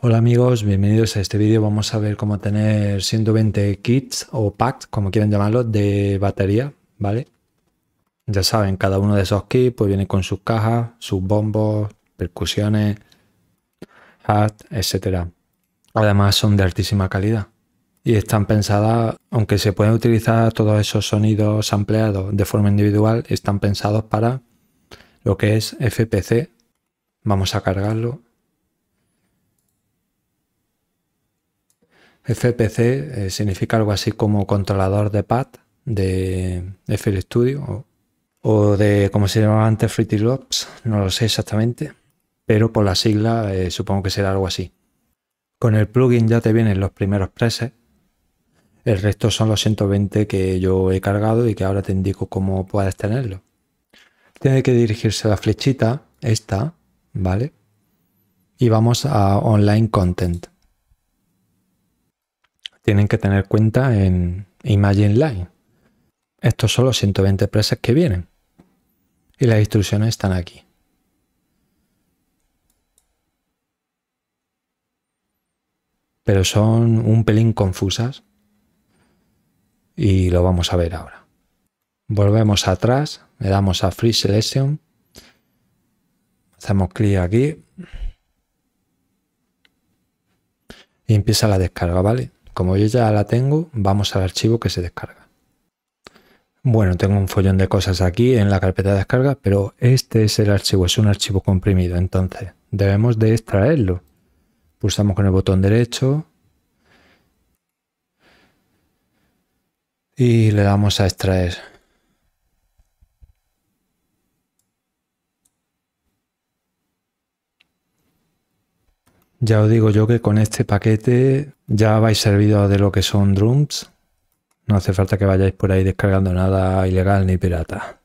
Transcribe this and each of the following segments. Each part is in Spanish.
Hola amigos, bienvenidos a este vídeo. Vamos a ver cómo tener 120 kits o packs, como quieran llamarlo, de batería, ¿vale? Ya saben, cada uno de esos kits pues viene con sus cajas, sus bombos, percusiones, hat, etc. Además son de altísima calidad y están pensadas, aunque se pueden utilizar todos esos sonidos ampliados de forma individual, están pensados para lo que es FPC. Vamos a cargarlo FPC eh, significa algo así como controlador de pad de FL Studio o, de, como se llamaba antes, Loops, no lo sé exactamente, pero por la sigla eh, supongo que será algo así. Con el plugin ya te vienen los primeros presets, el resto son los 120 que yo he cargado y que ahora te indico cómo puedes tenerlo. Tiene que dirigirse a la flechita, esta, ¿vale? Y vamos a Online Content tienen que tener cuenta en Imagine Line. Estos son los 120 presets que vienen. Y las instrucciones están aquí. Pero son un pelín confusas. Y lo vamos a ver ahora. Volvemos atrás, le damos a Free Selection. Hacemos clic aquí. Y empieza la descarga, ¿vale? Como yo ya la tengo, vamos al archivo que se descarga. Bueno, tengo un follón de cosas aquí en la carpeta de descarga, pero este es el archivo, es un archivo comprimido, entonces debemos de extraerlo. Pulsamos con el botón derecho y le damos a extraer. Ya os digo yo que con este paquete ya vais servido de lo que son drums. No hace falta que vayáis por ahí descargando nada ilegal ni pirata.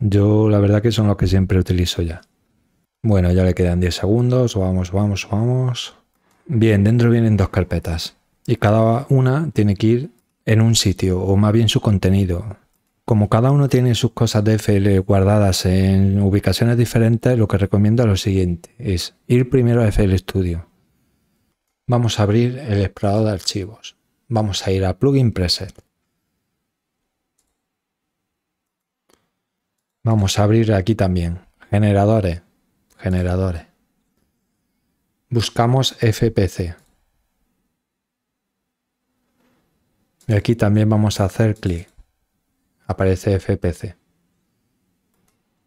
Yo la verdad que son los que siempre utilizo ya. Bueno, ya le quedan 10 segundos. Vamos, vamos, vamos. Bien, dentro vienen dos carpetas. Y cada una tiene que ir en un sitio, o más bien su contenido. Como cada uno tiene sus cosas de FL guardadas en ubicaciones diferentes, lo que recomiendo es lo siguiente, es ir primero a FL Studio. Vamos a abrir el explorador de archivos. Vamos a ir a Plugin Preset. Vamos a abrir aquí también, generadores, generadores. Buscamos FPC. Y aquí también vamos a hacer clic aparece FPC.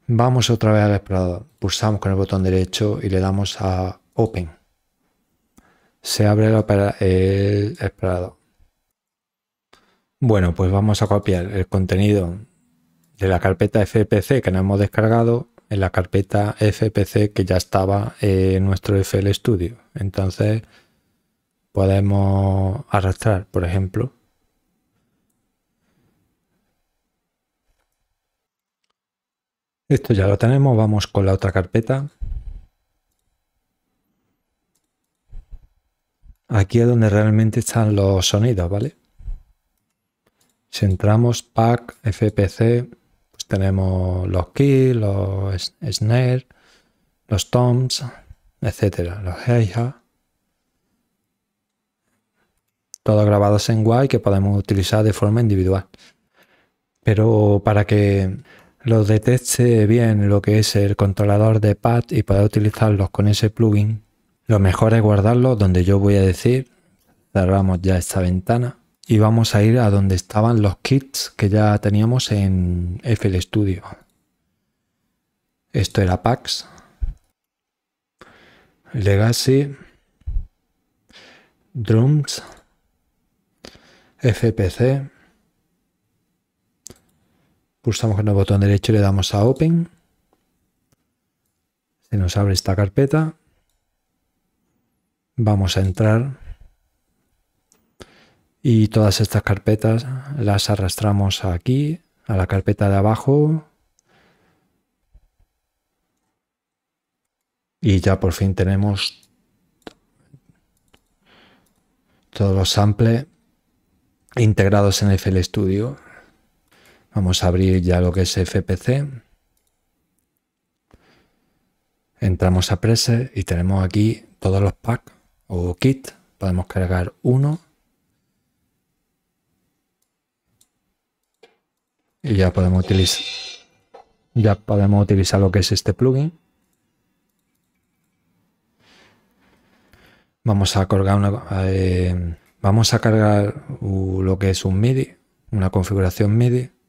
Vamos otra vez al explorador. Pulsamos con el botón derecho y le damos a Open. Se abre el explorador. Bueno, pues vamos a copiar el contenido de la carpeta FPC que no hemos descargado en la carpeta FPC que ya estaba en nuestro FL Studio. Entonces podemos arrastrar, por ejemplo, Esto ya lo tenemos, vamos con la otra carpeta. Aquí es donde realmente están los sonidos, ¿vale? Si entramos pack, FPC, pues tenemos los keys, los snare, los toms, etcétera, los hi todo Todos grabados en guay que podemos utilizar de forma individual. Pero para que lo detecte bien lo que es el controlador de pad y pueda utilizarlos con ese plugin, lo mejor es guardarlo donde yo voy a decir, cerramos ya esta ventana y vamos a ir a donde estaban los kits que ya teníamos en FL Studio. Esto era Pax, Legacy, Drums, FPC, Pulsamos en el botón derecho y le damos a Open. Se nos abre esta carpeta. Vamos a entrar. Y todas estas carpetas las arrastramos aquí, a la carpeta de abajo. Y ya por fin tenemos todos los samples integrados en FL Studio. Vamos a abrir ya lo que es FPC. Entramos a Preset y tenemos aquí todos los packs o kit. Podemos cargar uno. Y ya podemos utilizar ya podemos utilizar lo que es este plugin. Vamos a colgar eh, vamos a cargar lo que es un MIDI, una configuración MIDI.